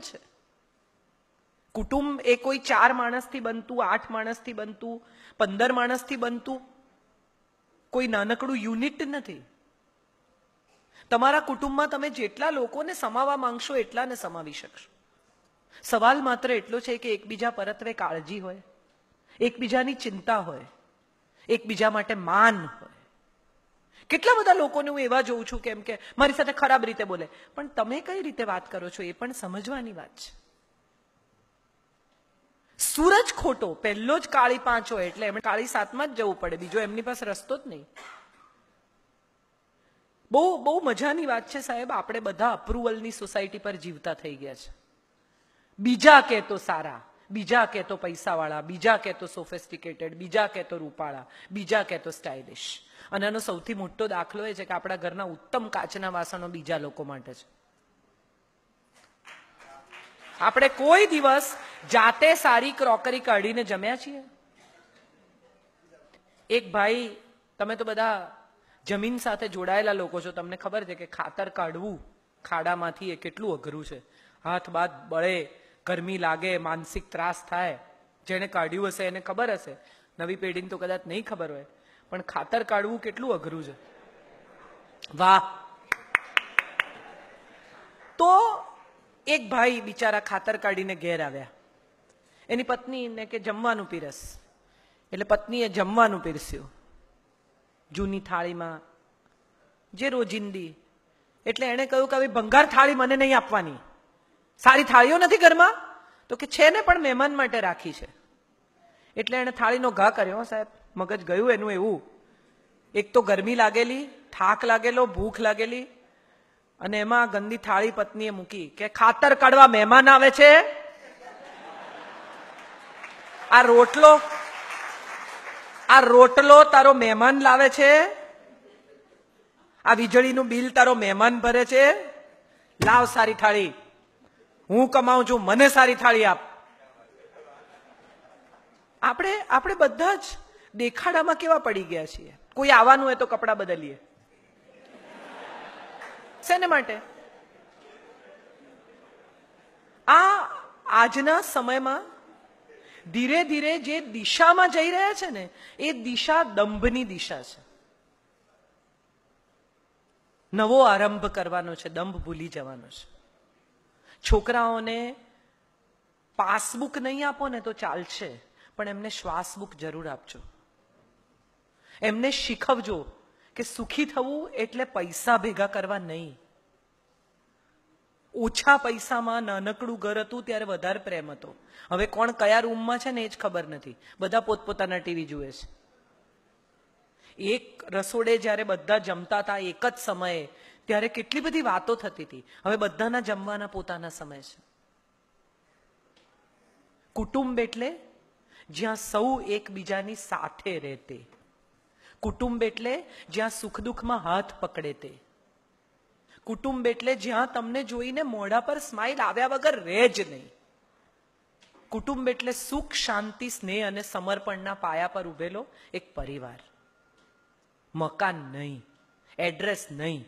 છે કુટુંબ એ કોઈ ચાર માણસથી બનતું આઠ માણસથી બનતું પંદર માણસથી બનતું કોઈ નાનકડું યુનિટ નથી તમારા કુટુંબમાં તમે જેટલા લોકોને સમાવા માંગશો એટલાને સમાવી શકશો સવાલ માત્ર એટલો છે કે એકબીજા પરત્વે કાળજી હોય એકબીજાની ચિંતા હોય એકબીજા માટે માન હોય કેટલા બધા લોકોને હું એવા જોઉં છું કેમ કે મારી સાથે ખરાબ રીતે બોલે પણ તમે કઈ રીતે વાત કરો છો એ પણ સમજવાની વાત છે સૂરજ ખોટો પહેલો જ કાળી પાંચ હોય એટલે એમણે કાળી સાતમાં જ જવું પડે બીજો એમની પાસે રસ્તો જ નહીં બહુ બહુ મજાની વાત છે સાહેબ આપણે બધા અપ્રુવલની સોસાયટી પર જીવતા થઈ ગયા છે બીજા કે તો સારા બીજા કહેતો પૈસાવાળા બીજા કહેતો સોફેસ્ટિકેટેડ બીજા કહેતો રૂપાળા બીજા તો સ્ટાઇલિશ અને એનો સૌથી મોટો દાખલો એ છે કે આપણા ઘરના ઉત્તમ કાચના વાસણો બીજા લોકો માટે છે આપણે કોઈ દિવસ જાતે સારી ક્રોકરી કાઢીને જમ્યા છીએ એક ભાઈ તમે તો બધા જમીન સાથે જોડાયેલા લોકો છો તમને ખબર છે કે ખાતર કાઢવું ખાડામાંથી એ કેટલું અઘરું છે હાથ બાદ બળે ગરમી લાગે માનસિક ત્રાસ થાય જેણે કાઢ્યું હશે એને ખબર હશે નવી પેઢીને તો કદાચ નહીં ખબર હોય પણ ખાતર કાઢવું કેટલું અઘરું છે વાહ તો એક ભાઈ બિચારા ખાતર કાઢીને ઘેર આવ્યા એની પત્નીને કે જમવાનું પીરસ એટલે પત્નીએ જમવાનું પીરસ્યું જૂની થાળીમાં જે રોજિંદી એટલે એણે કહ્યું કે હવે ભંગાર થાળી મને નહીં આપવાની સારી થાળીઓ નથી ઘરમાં તો કે છે ને પણ મહેમાન માટે રાખી છે એટલે એણે થાળીનો ઘા કર્યો સાહેબ મગજ ગયું એનું એવું એક તો ગરમી લાગેલી થાક લાગેલો ભૂખ લાગેલી અને એમાં ગંદી થાળી પત્નીએ મૂકી કે ખાતર કાઢવા મહેમાન આવે છે આ રોટલો આ રોટલો તારો મહેમાન લાવે છે આ વીજળીનું બિલ તારો મહેમાન ભરે છે લાવ સારી થાળી હું કમાઉં છું મને સારી થાળી આપ આપણે આપણે બધા જ દેખાડામાં કેવા પડી ગયા છીએ કોઈ આવવાનું હોય તો કપડાં બદલીએ શેને માટે આ આજના સમયમાં ધીરે ધીરે જે દિશામાં જઈ રહ્યા છે ને એ દિશા દંભની દિશા છે નવો આરંભ કરવાનો છે દંભ ભૂલી જવાનો છે છોકરાઓને પાસબુક નહીં આપો ને તો ચાલશે પણ એમને શ્વાસબુક જરૂર આપજો એમને શીખવજો કે સુખી થવું એટલે પૈસા ભેગા કરવા નહીં ઓછા પૈસામાં નાનકડું ઘર હતું ત્યારે વધારે પ્રેમ હતો હવે કોણ કયા રૂમમાં છે ને એ જ ખબર નથી બધા પોતપોતાના ટીવી જુએ છે એક રસોડે જ્યારે બધા જમતા હતા એક જ સમયે ત્યારે કેટલી બધી વાતો થતી હતી હવે બધાના જમવાના પોતાના સમય છે કુટુંબ એટલે જ્યાં સૌ એકબીજાની સાથે રહેતે કુટુંબ એટલે જ્યાં સુખ દુઃખમાં હાથ પકડે તે કુટુંબ એટલે જ્યાં તમને જોઈને મોઢા પર સ્માઇલ આવ્યા વગર રહે જ નહીં કુટુંબ એટલે સુખ શાંતિ સ્નેહ અને સમર્પણના પાયા પર ઉભેલો એક પરિવાર મકાન નહીં એડ્રેસ નહીં